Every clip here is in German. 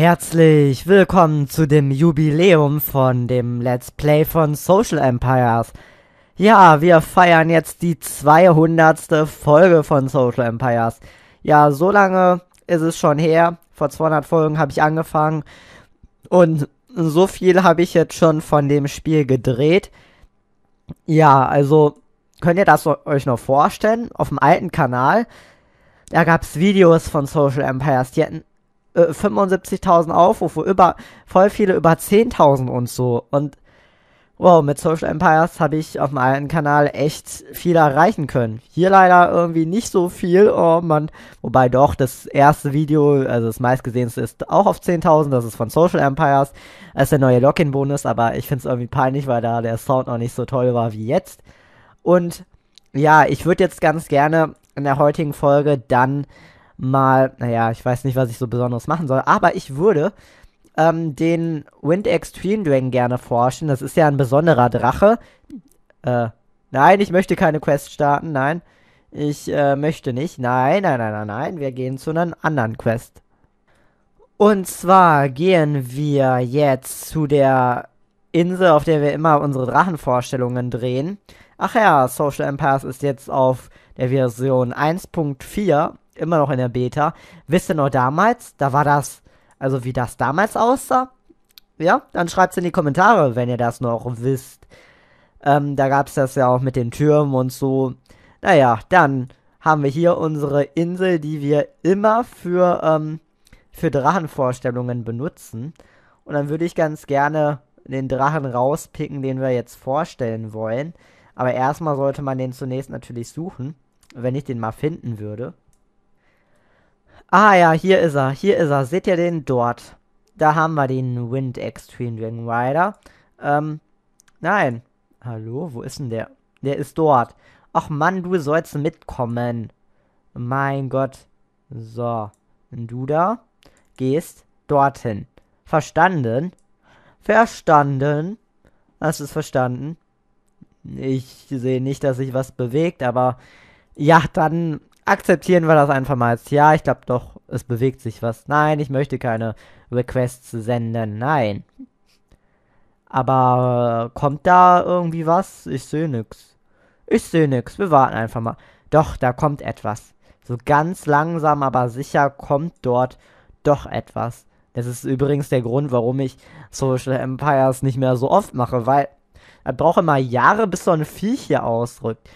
Herzlich willkommen zu dem Jubiläum von dem Let's Play von Social Empires. Ja, wir feiern jetzt die 200. Folge von Social Empires. Ja, so lange ist es schon her. Vor 200 Folgen habe ich angefangen. Und so viel habe ich jetzt schon von dem Spiel gedreht. Ja, also könnt ihr das euch noch vorstellen? Auf dem alten Kanal, da gab es Videos von Social Empires. Die hätten 75.000 äh, Aufrufe, über, voll viele über 10.000 und so. Und wow, mit Social Empires habe ich auf meinem Kanal echt viel erreichen können. Hier leider irgendwie nicht so viel, oh man. Wobei doch, das erste Video, also das meistgesehenste ist auch auf 10.000, das ist von Social Empires. Das ist der neue Login-Bonus, aber ich finde es irgendwie peinlich, weil da der Sound noch nicht so toll war wie jetzt. Und ja, ich würde jetzt ganz gerne in der heutigen Folge dann mal, naja, ich weiß nicht, was ich so Besonderes machen soll, aber ich würde ähm, den Wind Extreme Dragon gerne forschen. Das ist ja ein besonderer Drache. Äh, nein, ich möchte keine Quest starten, nein. Ich äh, möchte nicht. Nein, nein, nein, nein, nein. Wir gehen zu einer anderen Quest. Und zwar gehen wir jetzt zu der Insel, auf der wir immer unsere Drachenvorstellungen drehen. Ach ja, Social Empires ist jetzt auf der Version 1.4 immer noch in der Beta. Wisst ihr noch damals? Da war das, also wie das damals aussah? Ja, dann schreibt es in die Kommentare, wenn ihr das noch wisst. Ähm, da gab es das ja auch mit den Türmen und so. Naja, dann haben wir hier unsere Insel, die wir immer für, ähm, für Drachenvorstellungen benutzen. Und dann würde ich ganz gerne den Drachen rauspicken, den wir jetzt vorstellen wollen. Aber erstmal sollte man den zunächst natürlich suchen, wenn ich den mal finden würde. Ah ja, hier ist er, hier ist er. Seht ihr den dort? Da haben wir den Wind Extreme Dragon Rider. Ähm, nein. Hallo, wo ist denn der? Der ist dort. Ach Mann, du sollst mitkommen. Mein Gott. So. Und du da gehst dorthin. Verstanden? Verstanden? Hast du es verstanden? Ich sehe nicht, dass sich was bewegt, aber ja, dann akzeptieren wir das einfach mal als, ja, ich glaube doch, es bewegt sich was. Nein, ich möchte keine Requests senden, nein. Aber äh, kommt da irgendwie was? Ich sehe nix. Ich sehe nix, wir warten einfach mal. Doch, da kommt etwas. So ganz langsam, aber sicher kommt dort doch etwas. Das ist übrigens der Grund, warum ich Social Empires nicht mehr so oft mache, weil er braucht immer Jahre, bis so ein Viech hier ausrückt.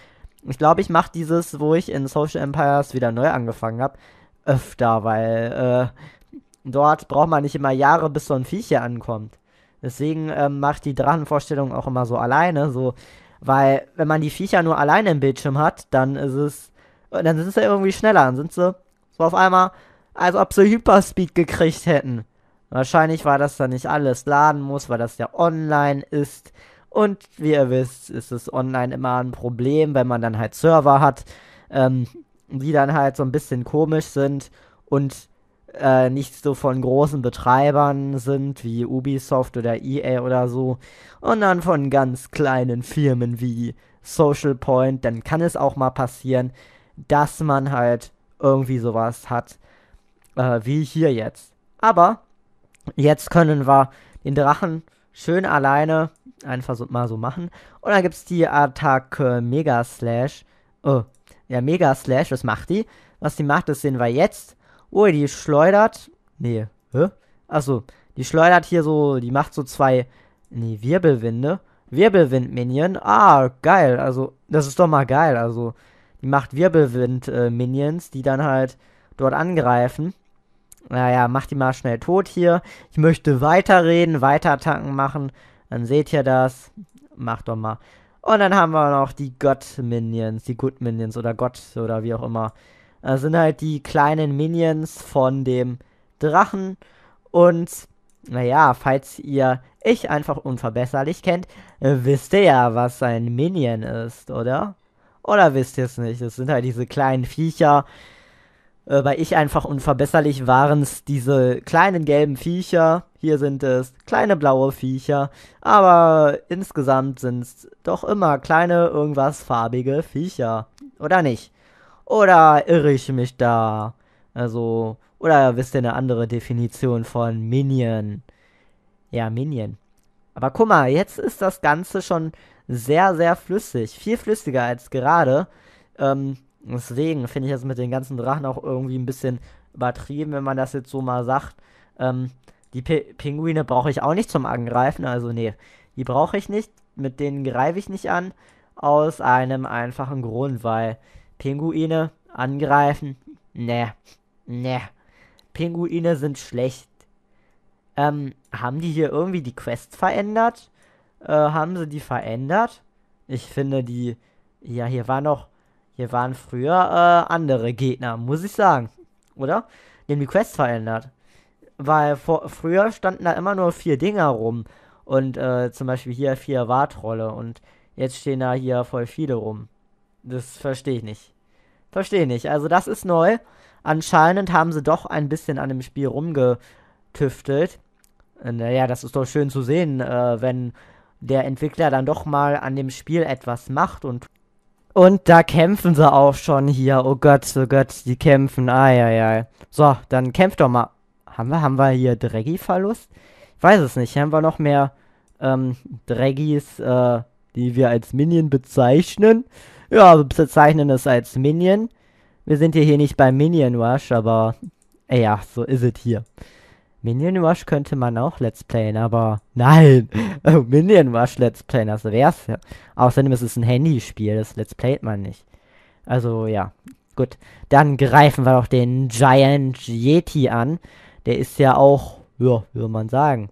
Ich glaube, ich mache dieses, wo ich in Social Empires wieder neu angefangen habe, öfter, weil äh, dort braucht man nicht immer Jahre, bis so ein Viech hier ankommt. Deswegen ähm, mache ich die Drachenvorstellung auch immer so alleine, so, weil wenn man die Viecher nur alleine im Bildschirm hat, dann ist es, äh, dann sind sie irgendwie schneller, dann sind sie so auf einmal, als ob sie Hyperspeed gekriegt hätten. Wahrscheinlich weil das dann nicht alles laden muss, weil das ja online ist. Und wie ihr wisst, ist es online immer ein Problem, wenn man dann halt Server hat, ähm, die dann halt so ein bisschen komisch sind und äh, nicht so von großen Betreibern sind wie Ubisoft oder EA oder so, sondern von ganz kleinen Firmen wie Social Point, dann kann es auch mal passieren, dass man halt irgendwie sowas hat, äh, wie hier jetzt. Aber jetzt können wir den Drachen schön alleine einfach so, mal so machen. Und dann gibt es die Attacke Mega Slash. Oh, ja, Mega Slash, was macht die? Was die macht, das sehen wir jetzt. Oh, die schleudert. Nee, hä? Achso, die schleudert hier so, die macht so zwei, nee, Wirbelwinde. Wirbelwind-Minion. Ah, geil. Also, das ist doch mal geil. Also, die macht Wirbelwind-Minions, die dann halt dort angreifen. Naja, mach die mal schnell tot hier. Ich möchte weiterreden, weiter Attacken machen. Dann seht ihr das. Macht doch mal. Und dann haben wir noch die Gott-Minions, die gut minions oder Gott oder wie auch immer. Das sind halt die kleinen Minions von dem Drachen. Und naja, falls ihr ich einfach unverbesserlich kennt, wisst ihr ja, was ein Minion ist, oder? Oder wisst ihr es nicht? Das sind halt diese kleinen Viecher, äh, weil ich einfach unverbesserlich waren es diese kleinen gelben Viecher. Hier sind es kleine blaue Viecher, aber insgesamt sind es doch immer kleine irgendwas farbige Viecher. Oder nicht? Oder irre ich mich da? Also, oder wisst ihr eine andere Definition von Minion? Ja, Minion. Aber guck mal, jetzt ist das Ganze schon sehr, sehr flüssig. Viel flüssiger als gerade. Ähm, Deswegen finde ich das mit den ganzen Drachen auch irgendwie ein bisschen übertrieben, wenn man das jetzt so mal sagt. Ähm, die P Pinguine brauche ich auch nicht zum Angreifen, also nee, die brauche ich nicht, mit denen greife ich nicht an, aus einem einfachen Grund, weil Pinguine angreifen, nee, nee, Pinguine sind schlecht. Ähm, haben die hier irgendwie die Quest verändert? Äh, haben sie die verändert? Ich finde die, ja, hier war noch, hier waren früher äh, andere Gegner, muss ich sagen. Oder? Die haben die Quest verändert. Weil vor, früher standen da immer nur vier Dinger rum. Und äh, zum Beispiel hier vier Wartrolle. Und jetzt stehen da hier voll viele rum. Das verstehe ich nicht. Verstehe ich nicht. Also das ist neu. Anscheinend haben sie doch ein bisschen an dem Spiel rumgetüftelt. Äh, naja, das ist doch schön zu sehen, äh, wenn der Entwickler dann doch mal an dem Spiel etwas macht und und da kämpfen sie auch schon hier. Oh Gott, oh Gott, die kämpfen. Eieiei. So, dann kämpft doch mal. Haben wir, haben wir hier Dreggy-Verlust? Ich weiß es nicht. Haben wir noch mehr ähm, Dreggys, äh, die wir als Minion bezeichnen? Ja, wir also bezeichnen es als Minion. Wir sind ja hier nicht bei Minion Rush, aber äh, ja, so ist es hier. Minion Rush könnte man auch Let's Playen, aber nein! Oh, Minion Rush Let's Playen, das also wär's ja. Außerdem ist es ein Handyspiel, das Let's Playt man nicht. Also ja, gut. Dann greifen wir doch den Giant Yeti an. Der ist ja auch, ja, würde man sagen.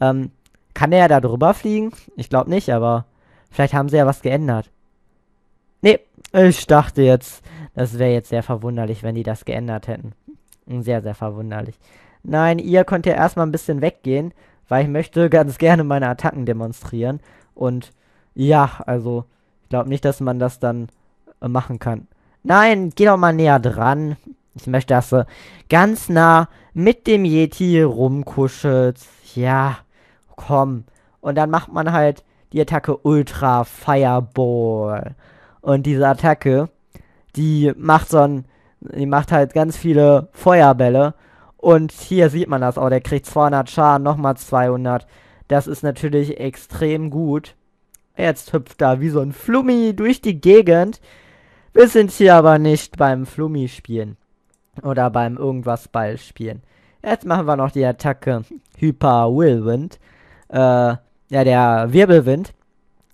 Ähm, kann er da drüber fliegen? Ich glaube nicht, aber vielleicht haben sie ja was geändert. Nee, ich dachte jetzt, das wäre jetzt sehr verwunderlich, wenn die das geändert hätten. Sehr, sehr verwunderlich. Nein, ihr könnt ja erstmal ein bisschen weggehen, weil ich möchte ganz gerne meine Attacken demonstrieren. Und ja, also, ich glaube nicht, dass man das dann äh, machen kann. Nein, geh doch mal näher dran. Ich möchte, dass du ganz nah mit dem Yeti rumkuschelst. Ja, komm. Und dann macht man halt die Attacke Ultra Fireball. Und diese Attacke, die macht so ein, die macht halt ganz viele Feuerbälle und hier sieht man das auch, der kriegt 200 Schaden, nochmal 200. Das ist natürlich extrem gut. Jetzt hüpft er wie so ein Flummi durch die Gegend. Wir sind hier aber nicht beim Flummi spielen. Oder beim irgendwas Ball spielen. Jetzt machen wir noch die Attacke Hyper Willwind. Äh, ja, der Wirbelwind.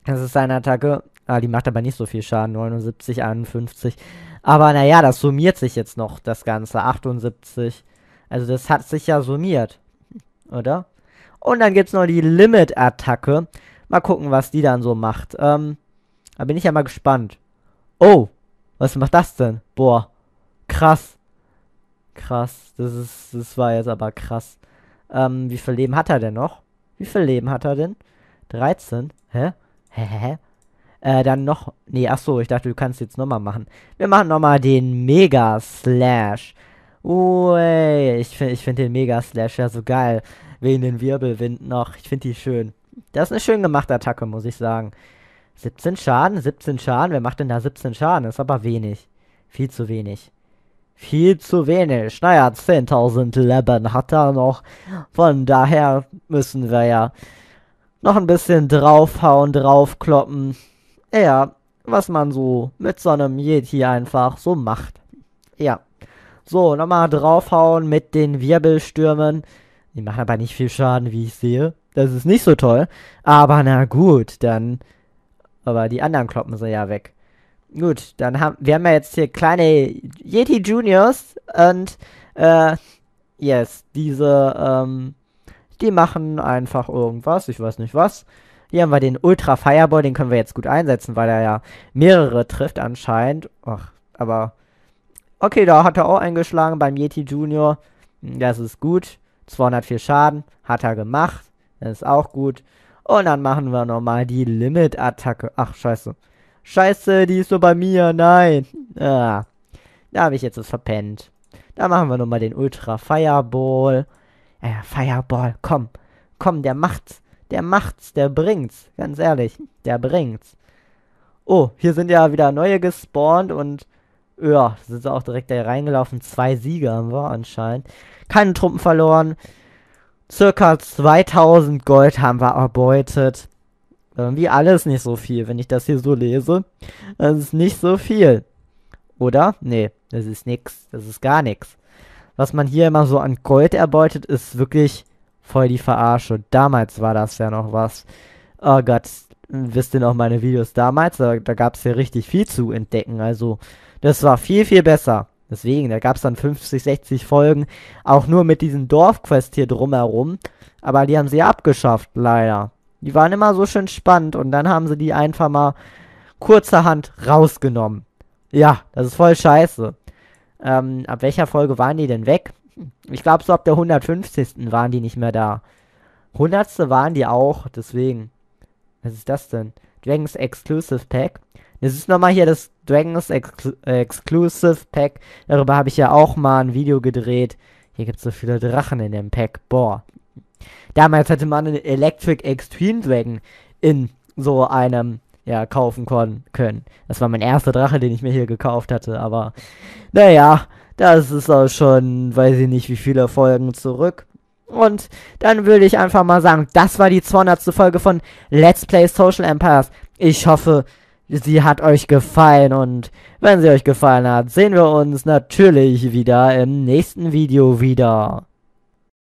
Das ist seine Attacke. Ah, die macht aber nicht so viel Schaden. 79, 51. Aber naja, das summiert sich jetzt noch, das Ganze. 78, also das hat sich ja summiert. Oder? Und dann gibt's noch die Limit-Attacke. Mal gucken, was die dann so macht. Ähm, da bin ich ja mal gespannt. Oh, was macht das denn? Boah, krass. Krass, das ist, das war jetzt aber krass. Ähm, wie viel Leben hat er denn noch? Wie viel Leben hat er denn? 13? Hä? Hä, hä, hä? Äh, dann noch. Nee, ach so, ich dachte, du kannst jetzt nochmal machen. Wir machen nochmal den Mega Slash. Ui, Ich finde ich find den Mega-Slasher so geil. Wegen den Wirbelwind noch. Ich finde die schön. Das ist eine schön gemachte Attacke, muss ich sagen. 17 Schaden, 17 Schaden. Wer macht denn da 17 Schaden? ist aber wenig. Viel zu wenig. Viel zu wenig. Naja, 10.000 Leben hat er noch. Von daher müssen wir ja noch ein bisschen draufhauen, draufkloppen. Ja, was man so mit so einem Yeti einfach so macht. Ja. So, nochmal draufhauen mit den Wirbelstürmen. Die machen aber nicht viel Schaden, wie ich sehe. Das ist nicht so toll. Aber na gut, dann. Aber die anderen kloppen sie ja weg. Gut, dann haben wir haben ja jetzt hier kleine Yeti Juniors und äh, yes, diese ähm, die machen einfach irgendwas, ich weiß nicht was. Hier haben wir den Ultra Fireball, den können wir jetzt gut einsetzen, weil er ja mehrere trifft anscheinend. Ach, aber Okay, da hat er auch eingeschlagen beim Yeti Junior. Hm, das ist gut. 204 Schaden hat er gemacht. Das ist auch gut. Und dann machen wir nochmal die Limit-Attacke. Ach, scheiße. Scheiße, die ist nur bei mir. Nein. Ah, da habe ich jetzt was verpennt. Da machen wir nochmal den Ultra Fireball. Äh, Fireball, komm. Komm, der macht's. Der macht's, der bringt's. Ganz ehrlich, der bringt's. Oh, hier sind ja wieder neue gespawnt und ja, sind sie auch direkt da reingelaufen. Zwei Sieger haben wir anscheinend. Keine Truppen verloren. Circa 2000 Gold haben wir erbeutet. Irgendwie ähm, alles nicht so viel, wenn ich das hier so lese. Das ist nicht so viel. Oder? Nee, das ist nix. Das ist gar nix. Was man hier immer so an Gold erbeutet, ist wirklich voll die Verarsche. Damals war das ja noch was. Oh Gott, wisst ihr noch meine Videos damals? Da, da gab es ja richtig viel zu entdecken. Also, das war viel, viel besser. Deswegen, da gab es dann 50, 60 Folgen, auch nur mit diesen Dorfquests hier drumherum. Aber die haben sie abgeschafft, leider. Die waren immer so schön spannend und dann haben sie die einfach mal kurzerhand rausgenommen. Ja, das ist voll scheiße. Ähm, ab welcher Folge waren die denn weg? Ich glaube, so ab der 150. waren die nicht mehr da. 100. waren die auch, deswegen. Was ist das denn? Dragons Exclusive Pack. Das ist nochmal hier das Dragons Ex äh, Exclusive Pack. Darüber habe ich ja auch mal ein Video gedreht. Hier gibt es so viele Drachen in dem Pack. Boah. Damals hätte man einen Electric Extreme Dragon in so einem ja, kaufen können. Das war mein erster Drache, den ich mir hier gekauft hatte, aber naja, das ist auch schon, weiß ich nicht, wie viele Folgen zurück. Und dann würde ich einfach mal sagen, das war die 200. Folge von Let's Play Social Empires. Ich hoffe, sie hat euch gefallen und wenn sie euch gefallen hat, sehen wir uns natürlich wieder im nächsten Video wieder.